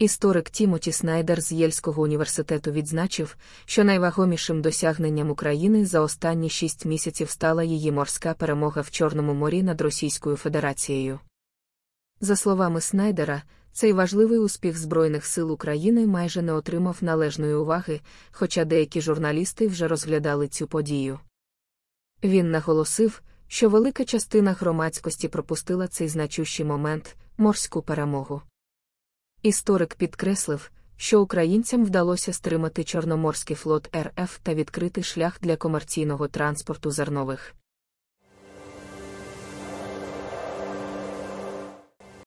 Історик Тімоті Снайдер з Єльського університету відзначив, що найвагомішим досягненням України за останні шість місяців стала її морська перемога в Чорному морі над Російською Федерацією. За словами Снайдера, цей важливий успіх Збройних сил України майже не отримав належної уваги, хоча деякі журналісти вже розглядали цю подію. Він наголосив, що велика частина громадськості пропустила цей значущий момент морську перемогу. Історик підкреслив, що українцям вдалося стримати Чорноморський флот РФ та відкрити шлях для комерційного транспорту зернових.